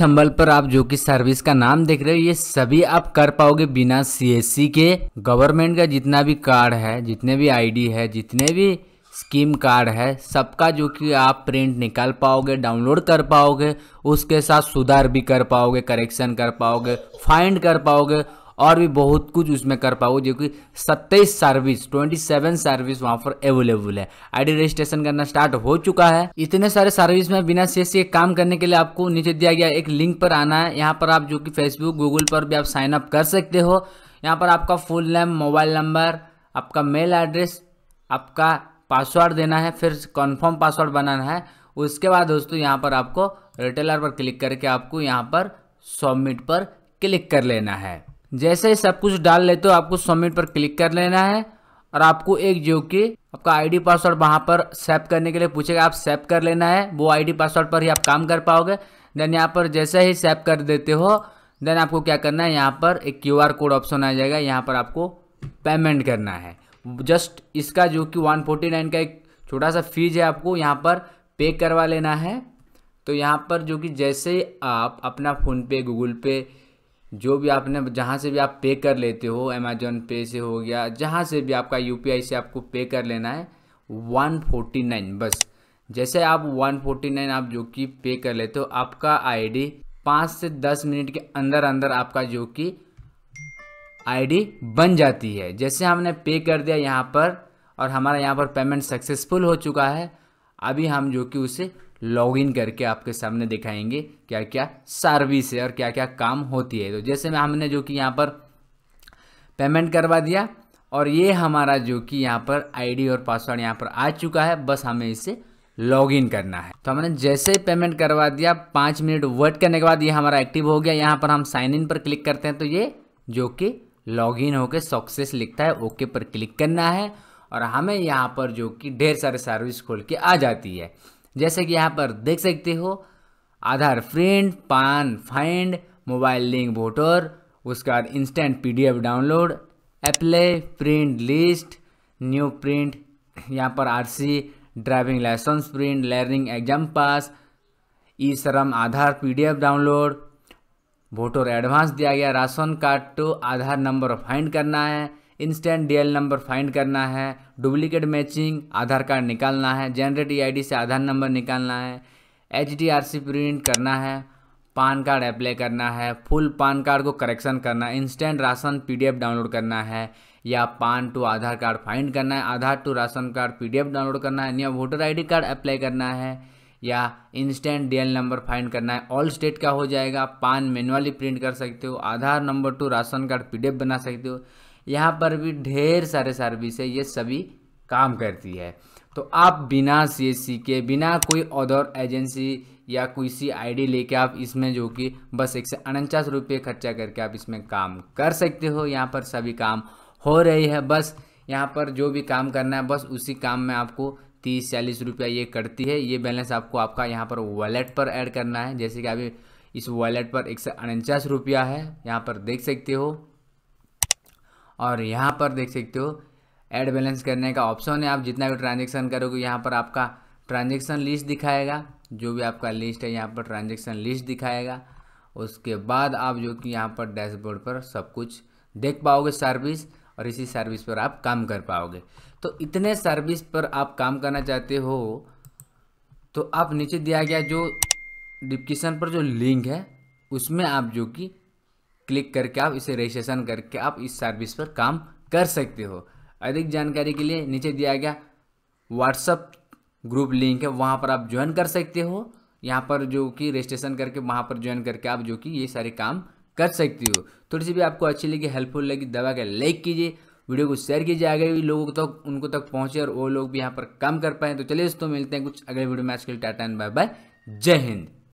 थंबल पर आप जो कि सर्विस का नाम देख रहे हो ये सभी आप कर पाओगे बिना सीएससी e के गवर्नमेंट का जितना भी कार्ड है जितने भी आईडी है जितने भी स्कीम कार्ड है सबका जो कि आप प्रिंट निकाल पाओगे डाउनलोड कर पाओगे उसके साथ सुधार भी कर पाओगे करेक्शन कर पाओगे फाइंड कर पाओगे और भी बहुत कुछ उसमें कर पाओ जो कि सत्ताईस सर्विस ट्वेंटी सेवन सर्विस वहाँ पर अवेलेबल है आईडी रजिस्ट्रेशन करना स्टार्ट हो चुका है इतने सारे सर्विस में बिना सी के काम करने के लिए आपको नीचे दिया गया एक लिंक पर आना है यहाँ पर आप जो कि फेसबुक गूगल पर भी आप साइन अप कर सकते हो यहाँ पर आपका फुल नेम मोबाइल नंबर आपका मेल एड्रेस आपका पासवर्ड देना है फिर कन्फर्म पासवर्ड बनाना है उसके बाद दोस्तों यहाँ पर आपको रिटेलर पर क्लिक करके आपको यहाँ पर सबमिट पर क्लिक कर लेना है जैसे ही सब कुछ डाल लेते हो आपको सबमिट पर क्लिक कर लेना है और आपको एक जो कि आपका आईडी पासवर्ड वहाँ पर सेव करने के लिए पूछेगा आप सेव कर लेना है वो आईडी पासवर्ड पर ही आप काम कर पाओगे देन यहाँ पर जैसे ही सेव कर देते हो देन आपको क्या करना है यहाँ पर एक क्यू आर कोड ऑप्शन आ जाएगा यहाँ पर आपको पेमेंट करना है जस्ट इसका जो कि वन फोर्टी नाइन का एक छोटा सा फीस है आपको यहाँ पर पे करवा लेना है तो यहाँ पर जो कि जैसे ही आप अपना फ़ोनपे गूगल पे जो भी आपने जहाँ से भी आप पे कर लेते हो अमेजोन पे से हो गया जहाँ से भी आपका यू से आपको पे कर लेना है 149 बस जैसे आप 149 आप जो कि पे कर लेते हो आपका आईडी पाँच से दस मिनट के अंदर अंदर आपका जो कि आईडी बन जाती है जैसे हमने पे कर दिया यहाँ पर और हमारा यहाँ पर पेमेंट सक्सेसफुल हो चुका है अभी हम जो कि उसे लॉगिन करके आपके सामने दिखाएंगे क्या क्या सर्विस है और क्या क्या काम होती है तो जैसे में हमने जो कि यहाँ पर पेमेंट करवा दिया और ये हमारा जो कि यहाँ पर आईडी और पासवर्ड यहाँ पर आ चुका है बस हमें इसे लॉगिन करना है तो हमने जैसे ही पेमेंट करवा दिया पाँच मिनट वेट करने के बाद ये हमारा एक्टिव हो गया यहाँ पर हम साइन इन पर क्लिक करते हैं तो ये जो कि लॉगिन होकर सक्सेस लिखता है ओके पर क्लिक करना है और हमें यहाँ पर जो कि ढेर सारे सर्विस खोल के आ जाती है जैसे कि यहाँ पर देख सकते हो Aadhaar friend PAN find mobile link voter उसके बाद instant PDF download apply print list new print यहाँ पर RC driving licence print learning exam pass e Shram Aadhaar PDF download voter advance दिया गया ration card to Aadhaar number find करना है instant DL number find करना है डुप्लीकेट मैचिंग आधार card निकालना है जनरेट ईआईडी e से आधार नंबर निकालना है एच प्रिंट करना है पान कार्ड अप्लाई करना है फुल पान कार्ड को करेक्शन करना है इंस्टेंट राशन पीडीएफ डाउनलोड करना है या पान टू आधार कार्ड फाइंड करना है Aadhaar to ration card PDF download करना है या वोटर आईडी कार्ड अप्लाई करना है या इंस्टेंट डीएल नंबर फाइंड करना है ऑल स्टेट का हो जाएगा पान मैनुअली प्रिंट कर सकते हो Aadhaar number to ration card PDF बना सकते हो यहाँ पर भी ढेर सारे सर्विस है ये सभी काम करती है तो आप बिना सी के बिना कोई अदर एजेंसी या कोई सी आईडी लेके आप इसमें जो कि बस एक सौ उनचास रुपये खर्चा करके आप इसमें काम कर सकते हो यहाँ पर सभी काम हो रही है बस यहाँ पर जो भी काम करना है बस उसी काम में आपको तीस चालीस रुपया ये करती है ये बैलेंस आपको आपका यहाँ पर वॉलेट पर ऐड करना है जैसे कि अभी इस वॉलेट पर एक सौ उनचास रुपया है यहाँ पर देख सकते हो और यहाँ पर देख सकते हो एड बैलेंस करने का ऑप्शन है आप जितना भी ट्रांजेक्शन करोगे यहाँ पर आपका ट्रांजेक्शन लिस्ट दिखाएगा जो भी आपका लिस्ट है यहाँ पर ट्रांजेक्शन लिस्ट दिखाएगा उसके बाद आप जो कि यहाँ पर डैशबोर्ड पर सब कुछ देख पाओगे सर्विस और इसी सर्विस पर आप काम कर पाओगे तो इतने सर्विस पर आप काम करना चाहते हो तो आप नीचे दिया गया जो डिस्क्रिप्शन पर जो लिंक है उसमें आप जो कि क्लिक करके आप इसे रजिस्ट्रेशन करके आप इस सर्विस पर काम कर सकते हो अधिक जानकारी के लिए नीचे दिया गया व्हाट्सअप ग्रुप लिंक है वहाँ पर आप ज्वाइन कर सकते हो यहाँ पर जो कि रजिस्ट्रेशन करके वहाँ पर ज्वाइन करके आप जो कि ये सारे काम कर सकती हो थोड़ी सी भी आपको अच्छी लगी हेल्पफुल लगी दबा के लाइक कीजिए वीडियो को शेयर कीजिए आगे भी लोगों तक तो, उनको तक पहुँचे और वो लोग भी यहाँ पर काम कर पाएँ तो चलिए दोस्तों मिलते हैं कुछ अगले वीडियो में आज के लिए टाटा एंड बाय बाय जय हिंद